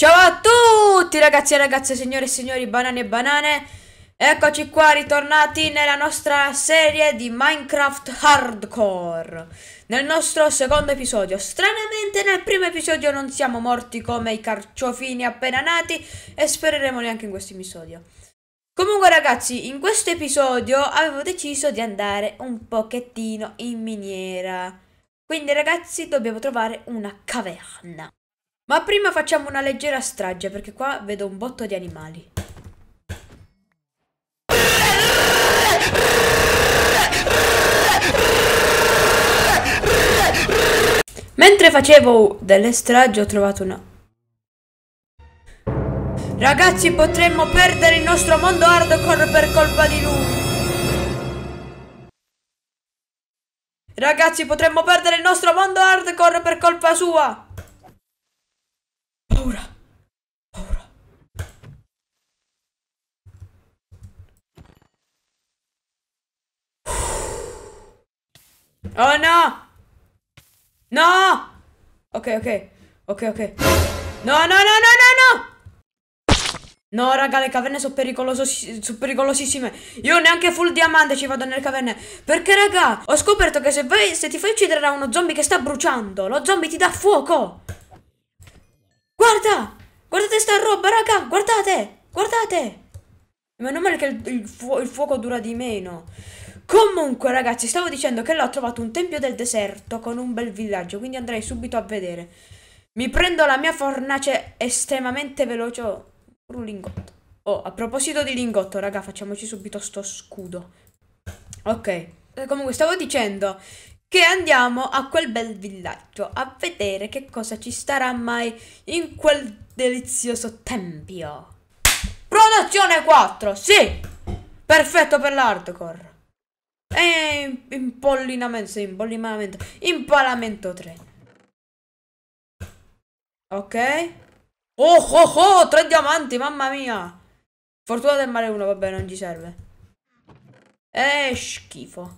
Ciao a tutti ragazzi e ragazze, signore e signori, banane e banane Eccoci qua ritornati nella nostra serie di Minecraft Hardcore Nel nostro secondo episodio Stranamente nel primo episodio non siamo morti come i carciofini appena nati E spereremo neanche in questo episodio Comunque ragazzi, in questo episodio avevo deciso di andare un pochettino in miniera quindi ragazzi dobbiamo trovare una caverna. Ma prima facciamo una leggera strage perché qua vedo un botto di animali. Mentre facevo delle strage ho trovato una... Ragazzi potremmo perdere il nostro mondo hardcore per colpa di lui. Ragazzi potremmo perdere il nostro mondo hardcore per colpa sua. Oh no! No! Ok, ok. Ok, ok. No, no, no, no, no, no! No, raga, le caverne sono sono pericolosissime. Io neanche full diamante ci vado nelle caverne. Perché, raga, ho scoperto che se, vai, se ti fai uccidere da uno zombie che sta bruciando, lo zombie ti dà fuoco. Guarda! Guardate sta roba, raga! Guardate! Guardate! Meno male che il, il, fu il fuoco dura di meno. Comunque ragazzi, stavo dicendo che l'ho trovato un tempio del deserto con un bel villaggio, quindi andrei subito a vedere. Mi prendo la mia fornace estremamente veloce. Oh, un lingotto. Oh, a proposito di lingotto, raga, facciamoci subito sto scudo. Ok. Eh, comunque stavo dicendo che andiamo a quel bel villaggio a vedere che cosa ci starà mai in quel delizioso tempio. Produzione 4, sì! Perfetto per l'hardcore. E eh, impollinamento, sì, impollinamento. Impalamento 3. Ok. Oh, oh, oh, tre diamanti, mamma mia. Fortuna del mare 1, vabbè, non ci serve. È eh, schifo.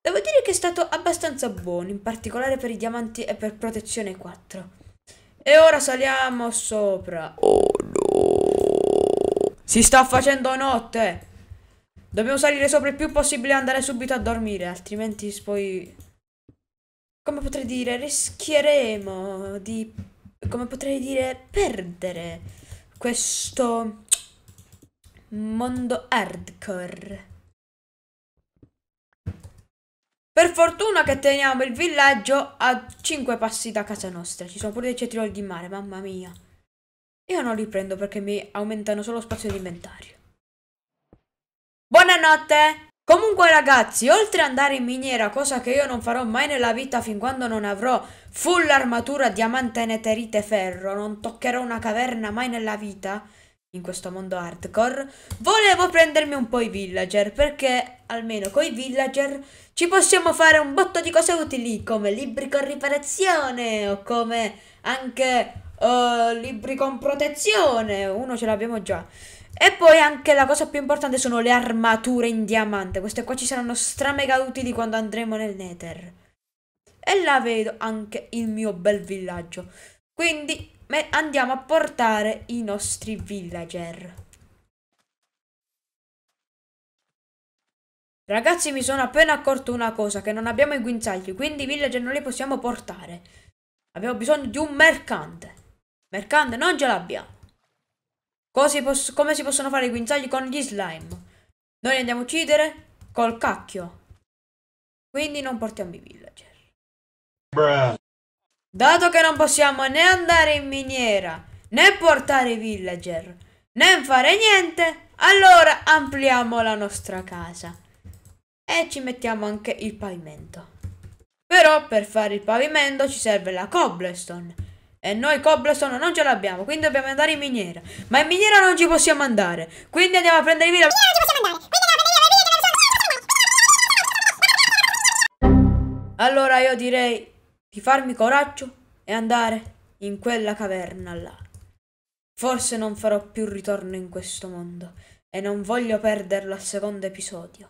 Devo dire che è stato abbastanza buono, in particolare per i diamanti e per protezione 4. E ora saliamo sopra. Oh no. Si sta facendo notte. Dobbiamo salire sopra il più possibile e andare subito a dormire, altrimenti poi... Come potrei dire, rischieremo di... Come potrei dire, perdere questo mondo hardcore. Per fortuna che teniamo il villaggio a 5 passi da casa nostra. Ci sono pure dei cetrioli di mare, mamma mia. Io non li prendo perché mi aumentano solo spazio di inventario. Buonanotte! Comunque ragazzi, oltre ad andare in miniera, cosa che io non farò mai nella vita fin quando non avrò full armatura diamante, neterite, ferro, non toccherò una caverna mai nella vita, in questo mondo hardcore, volevo prendermi un po' i villager, perché almeno con i villager ci possiamo fare un botto di cose utili, come libri con riparazione, o come anche uh, libri con protezione, uno ce l'abbiamo già. E poi anche la cosa più importante sono le armature in diamante. Queste qua ci saranno stramega utili quando andremo nel Nether. E la vedo anche il mio bel villaggio. Quindi andiamo a portare i nostri villager. Ragazzi mi sono appena accorto una cosa, che non abbiamo i guinzagli, quindi i villager non li possiamo portare. Abbiamo bisogno di un mercante. Mercante non ce l'abbiamo come si possono fare i guinzagli con gli slime? Noi li andiamo a uccidere col cacchio. Quindi non portiamo i villager. Bruh. Dato che non possiamo né andare in miniera, né portare i villager, né fare niente, allora ampliamo la nostra casa. E ci mettiamo anche il pavimento. Però per fare il pavimento ci serve la cobblestone. E noi cobblestone non ce l'abbiamo, quindi dobbiamo andare in miniera. Ma in miniera non ci possiamo andare. Quindi andiamo a prendere via la... Allora io direi di farmi coraggio e andare in quella caverna là. Forse non farò più ritorno in questo mondo e non voglio perderlo al secondo episodio.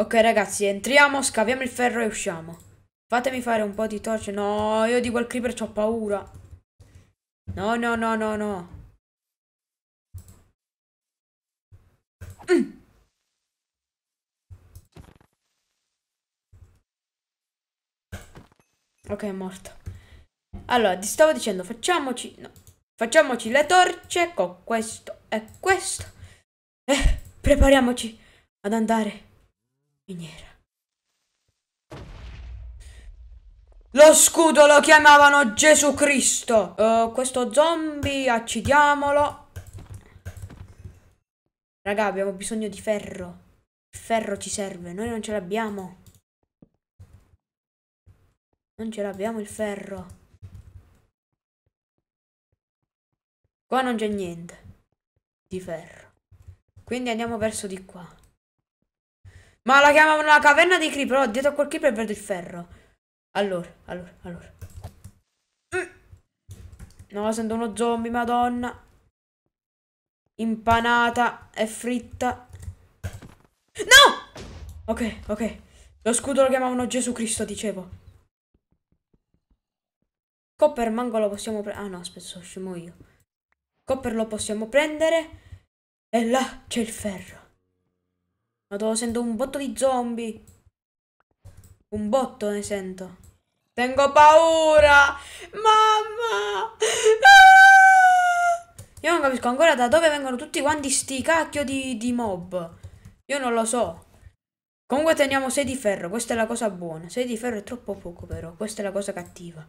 Ok ragazzi, entriamo, scaviamo il ferro e usciamo. Fatemi fare un po' di torce. No, io di quel creeper ho paura. No, no, no, no, no. Mm. Ok, è morto. Allora, ti stavo dicendo, facciamoci... No. Facciamoci le torce con questo e questo. E eh, prepariamoci ad andare in miniera. Lo scudo lo chiamavano Gesù Cristo. Uh, questo zombie, accidiamolo. Raga, abbiamo bisogno di ferro. Il ferro ci serve, noi non ce l'abbiamo. Non ce l'abbiamo il ferro. Qua non c'è niente di ferro. Quindi andiamo verso di qua. Ma la chiamavano la caverna di creeper, però dietro a quel creeper vedo il ferro. Allora, allora, allora. Mm. No, sento uno zombie, madonna. Impanata e fritta. No! Ok, ok. Lo scudo lo chiamavano Gesù Cristo, dicevo. Copper mango lo possiamo prendere. Ah no, aspetta, sono scemo io. Copper lo possiamo prendere. E là c'è il ferro. Ma dove sento un botto di zombie. Un botto ne sento. Tengo paura! Mamma! Ah! Io non capisco ancora da dove vengono tutti quanti sti cacchio di, di mob. Io non lo so. Comunque teniamo 6 di ferro, questa è la cosa buona. 6 di ferro è troppo poco però, questa è la cosa cattiva.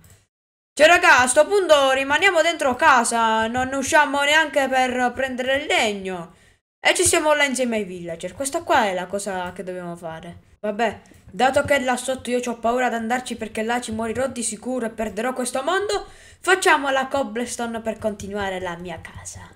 Cioè raga, a sto punto rimaniamo dentro casa, non usciamo neanche per prendere il legno. E ci siamo là insieme ai villager. Questa qua è la cosa che dobbiamo fare. Vabbè, dato che là sotto io ho paura ad andarci perché là ci morirò di sicuro e perderò questo mondo, facciamo la cobblestone per continuare la mia casa.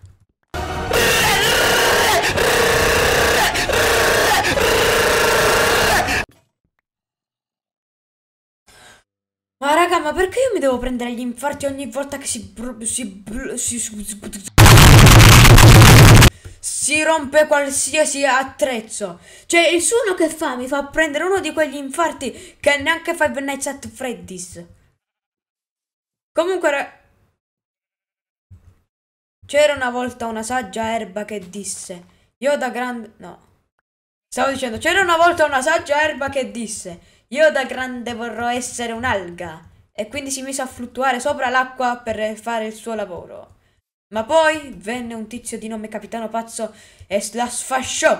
Ma raga, ma perché io mi devo prendere gli infarti ogni volta che si... si... si si rompe qualsiasi attrezzo. Cioè, il suono che fa mi fa prendere uno di quegli infarti che neanche Five Nights at Freddy's. Comunque... C'era una volta una saggia erba che disse... Io da grande... No. Stavo dicendo, c'era una volta una saggia erba che disse... Io da grande vorrò essere un'alga. E quindi si mise a fluttuare sopra l'acqua per fare il suo lavoro. Ma poi venne un tizio di nome Capitano Pazzo e la sfasciò.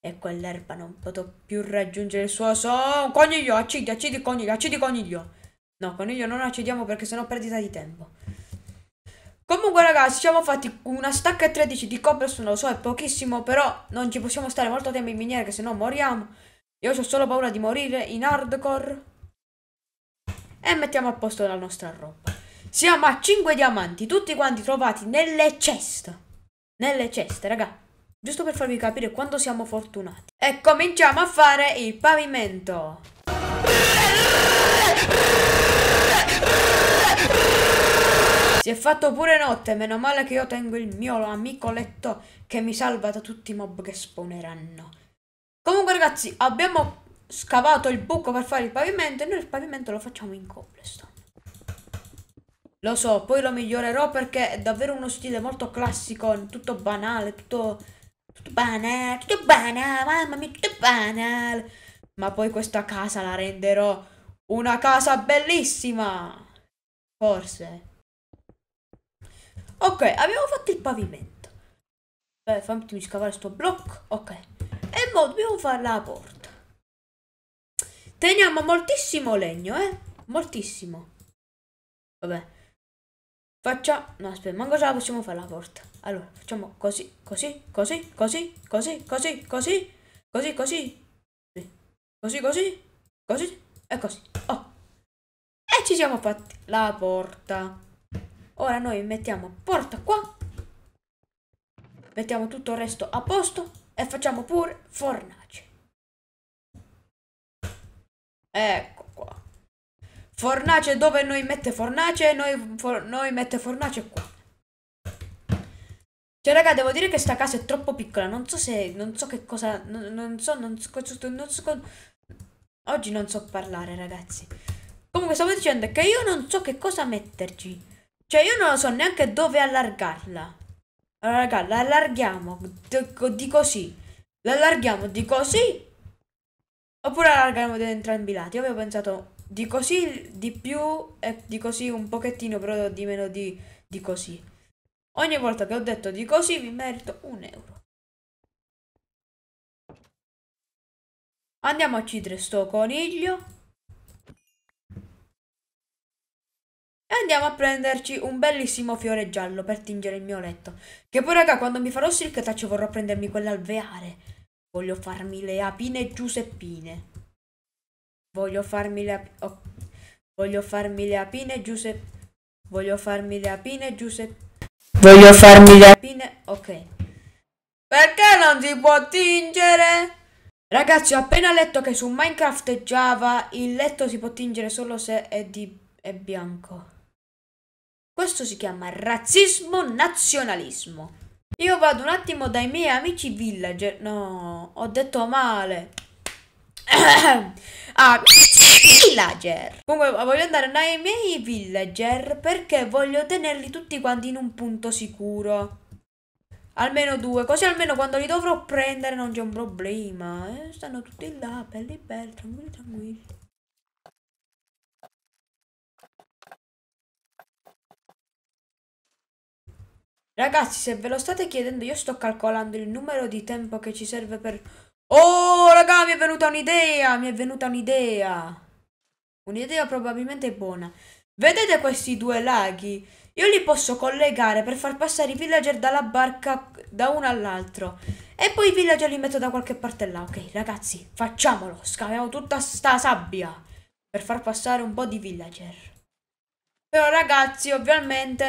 E quell'erba non poteva più raggiungere il suo son. Coniglio, accidi, accidi coniglio, accidi coniglio. No, coniglio non accediamo perché sennò perdita di tempo. Comunque ragazzi, siamo fatti una stacca e 13 di cobblestone, lo so, è pochissimo, però non ci possiamo stare molto tempo in miniera che sennò moriamo. Io ho solo paura di morire in hardcore. E mettiamo a posto la nostra roba. Siamo a 5 diamanti, tutti quanti trovati nelle ceste. Nelle ceste, raga. Giusto per farvi capire quando siamo fortunati. E cominciamo a fare il pavimento. Si è fatto pure notte, meno male che io tengo il mio amico letto che mi salva da tutti i mob che spawneranno. Comunque ragazzi, abbiamo scavato il buco per fare il pavimento e noi il pavimento lo facciamo in cobblestone. Lo so, poi lo migliorerò perché è davvero uno stile molto classico, tutto banale, tutto... Tutto banale, tutto banale, mamma mia, tutto banale. Ma poi questa casa la renderò una casa bellissima. Forse. Ok, abbiamo fatto il pavimento. Beh, fammi scavare sto blocco. Ok. E mo dobbiamo fare la porta. Teniamo moltissimo legno, eh. Moltissimo. Vabbè. Faccia... No, aspetta, ma ce possiamo fare la porta. Allora, facciamo così, così, così, così, così, così, così, così, così, così, così, così e così. Oh! E ci siamo fatti la porta. Ora noi mettiamo porta qua. Mettiamo tutto il resto a posto e facciamo pure fornace. Ecco. Fornace dove noi mette fornace, noi, for, noi mette fornace qua. Cioè, raga, devo dire che sta casa è troppo piccola. Non so se. Non so che cosa. Non, non so, non so, non so. Oggi non so parlare, ragazzi. Comunque, stavo dicendo che io non so che cosa metterci. Cioè, io non so neanche dove allargarla. Allora, raga, la allarghiamo di così. L'allarghiamo di così. Oppure allarghiamo da entrambi i lati. Io avevo pensato di così di più e di così un pochettino però di meno di, di così. Ogni volta che ho detto di così mi merito un euro. Andiamo a uccidere sto coniglio. E andiamo a prenderci un bellissimo fiore giallo per tingere il mio letto. Che poi raga, quando mi farò silk touch vorrò prendermi quell'alveare. Voglio farmi le apine giuseppine. Voglio farmi le, oh, voglio farmi le apine, Giuseppe. Voglio farmi le apine, Giuseppe. Voglio farmi le apine, ok. Perché non si può tingere? Ragazzi, ho appena letto che su Minecraft e Java il letto si può tingere solo se è, di, è bianco. Questo si chiama razzismo nazionalismo. Io vado un attimo dai miei amici villager. No, ho detto male. a ah, villager. Comunque voglio andare nei miei villager perché voglio tenerli tutti quanti in un punto sicuro. Almeno due, così almeno quando li dovrò prendere non c'è un problema. Eh? Stanno tutti là, belli belli, tranquilli tranquilli. Ragazzi, se ve lo state chiedendo, io sto calcolando il numero di tempo che ci serve per Oh, raga, mi è venuta un'idea, mi è venuta un'idea. Un'idea probabilmente buona. Vedete questi due laghi? Io li posso collegare per far passare i villager dalla barca da uno all'altro. E poi i villager li metto da qualche parte là. Ok, ragazzi, facciamolo. Scaviamo tutta sta sabbia per far passare un po' di villager. Però ragazzi, ovviamente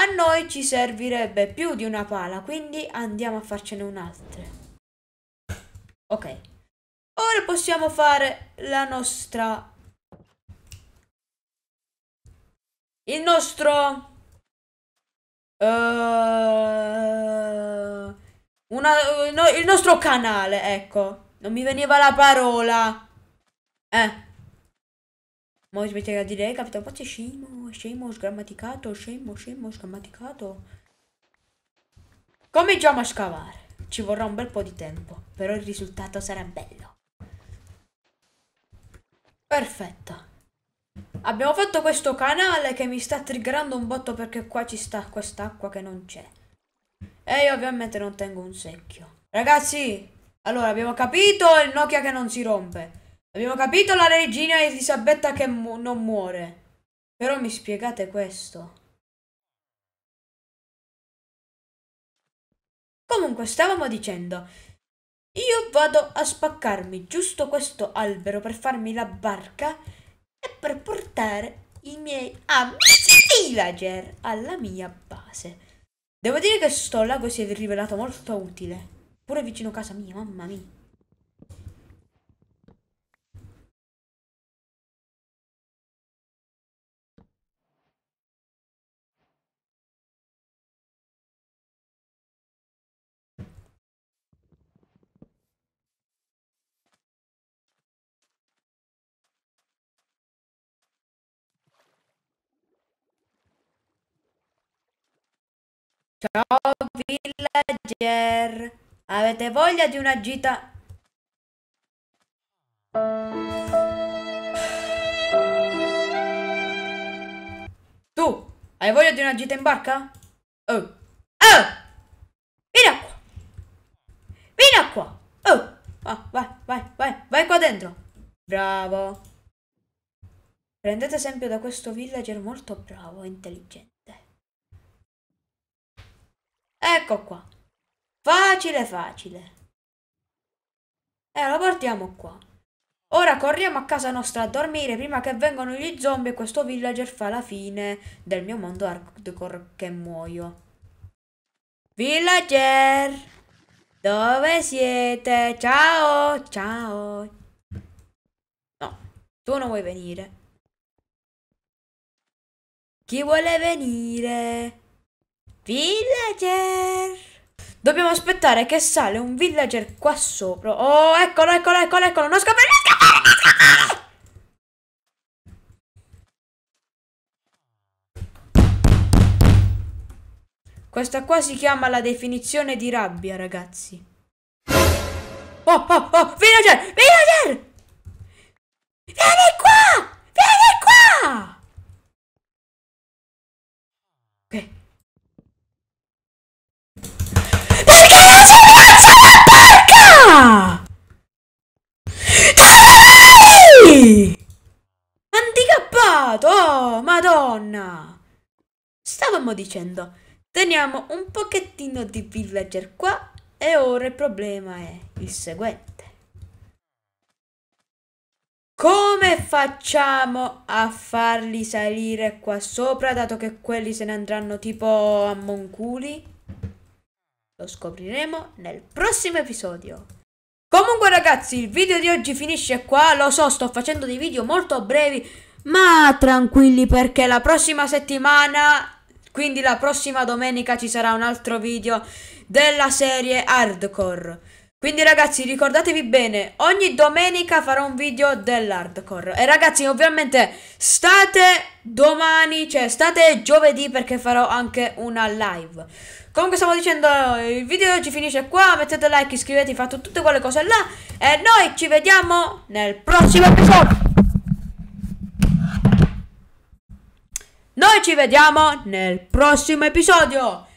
a noi ci servirebbe più di una pala, quindi andiamo a farcene un'altra. Ok. Ora possiamo fare la nostra... Il nostro... Uh, una, no, il nostro canale, ecco. Non mi veniva la parola. Eh. Mo smetterà di dire, capito? Pazzo scemo, scemo, sgrammaticato, scemo, scemo, sgrammaticato. Cominciamo a scavare. Ci vorrà un bel po' di tempo, però il risultato sarà bello. Perfetto. Abbiamo fatto questo canale che mi sta triggerando un botto perché qua ci sta quest'acqua che non c'è. E io ovviamente non tengo un secchio. Ragazzi, allora abbiamo capito il Nokia che non si rompe. Abbiamo capito la regina Elisabetta che mu non muore. Però mi spiegate questo. Comunque, stavamo dicendo, io vado a spaccarmi giusto questo albero per farmi la barca e per portare i miei amici villager alla mia base. Devo dire che sto lago si è rivelato molto utile, pure vicino a casa mia, mamma mia. Ciao villager, avete voglia di una gita? Tu, hai voglia di una gita in barca? Oh, oh, vieni qua, vieni qua, oh, ah, vai, vai, vai, vai qua dentro, bravo. Prendete esempio da questo villager molto bravo e intelligente. Ecco qua. Facile, facile. E lo portiamo qua. Ora corriamo a casa nostra a dormire prima che vengano gli zombie e questo villager fa la fine del mio mondo hardcore che muoio. Villager! Dove siete? Ciao, ciao. No, tu non vuoi venire. Chi vuole venire? Villager! Dobbiamo aspettare che sale un villager qua sopra. Oh, eccolo, eccolo, eccolo, eccolo. Non scappare, non scappare, non scappare! Questa qua si chiama la definizione di rabbia, ragazzi. Oh, oh, oh, villager, villager! Vieni! Madonna! Stavamo dicendo, teniamo un pochettino di villager qua e ora il problema è il seguente. Come facciamo a farli salire qua sopra, dato che quelli se ne andranno tipo a Monculi? Lo scopriremo nel prossimo episodio. Comunque ragazzi, il video di oggi finisce qua, lo so, sto facendo dei video molto brevi, ma tranquilli perché la prossima settimana, quindi la prossima domenica ci sarà un altro video della serie Hardcore. Quindi ragazzi ricordatevi bene, ogni domenica farò un video dell'hardcore. E ragazzi ovviamente state domani, cioè state giovedì perché farò anche una live. Comunque stavo dicendo, il video di oggi finisce qua, mettete like, iscrivetevi, fate tutte quelle cose là. E noi ci vediamo nel prossimo episodio. Noi ci vediamo nel prossimo episodio.